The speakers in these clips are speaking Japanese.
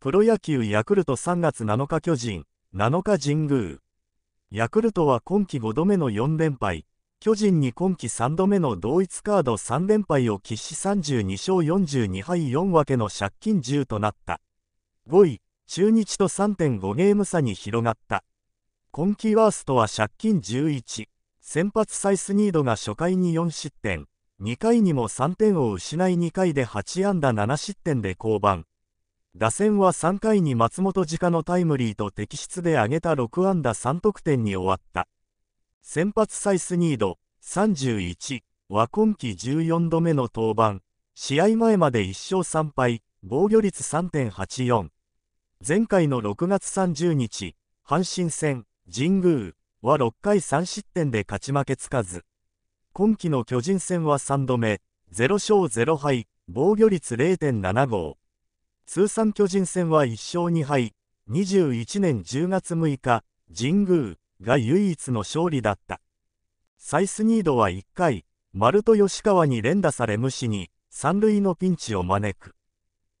プロ野球ヤクルト3月7日巨人、7日神宮。ヤクルトは今季5度目の4連敗、巨人に今季3度目の同一カード3連敗を喫し32勝42敗4分けの借金10となった。5位、中日と3.5ゲーム差に広がった。今季ワーストは借金11、先発サイスニードが初回に4失点、2回にも3点を失い2回で8安打7失点で降板。打線は3回に松本直のタイムリーと敵室で挙げた6安打3得点に終わった。先発サイスニード31は今季14度目の登板。試合前まで1勝3敗、防御率3.84。前回の6月30日、阪神戦、神宮は6回3失点で勝ち負けつかず。今季の巨人戦は3度目、0勝0敗、防御率0.75。通算巨人戦は1勝2敗、21年10月6日、神宮が唯一の勝利だった。サイスニードは1回、丸と吉川に連打され無視に、三塁のピンチを招く。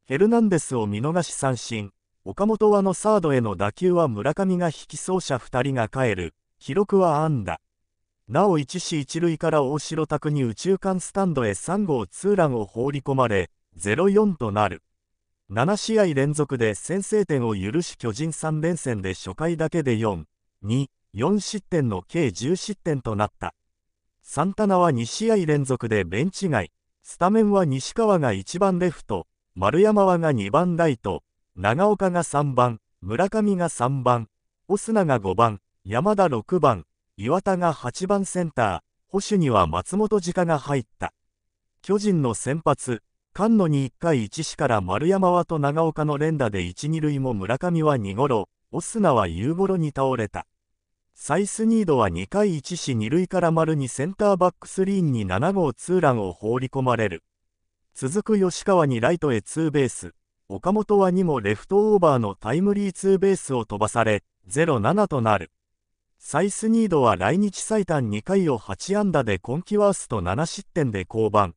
ヘルナンデスを見逃し三振、岡本はのサードへの打球は村上が引き走者2人が帰る、記録は安打。なお1死1塁から大城拓に右中間スタンドへ3号ツーランを放り込まれ、0-4となる。7試合連続で先制点を許し巨人3連戦で初回だけで4、2、4失点の計10失点となった。サンタナは2試合連続でベンチ外、スタメンは西川が1番レフト、丸山はが2番ライト、長岡が3番、村上が3番、オスナが5番、山田6番、岩田が8番センター、保守には松本直が入った。巨人の先発、菅野に1回1死から丸山はと長岡の連打で1、2塁も村上は2ゴロ、オスナは夕ごろに倒れた。サイスニードは2回1死2塁から丸にセンターバックスリーンに7号ツーランを放り込まれる。続く吉川にライトへツーベース、岡本は2もレフトオーバーのタイムリーツーベースを飛ばされ、0-7となる。サイスニードは来日最短2回を8安打で今季ワースト7失点で降板。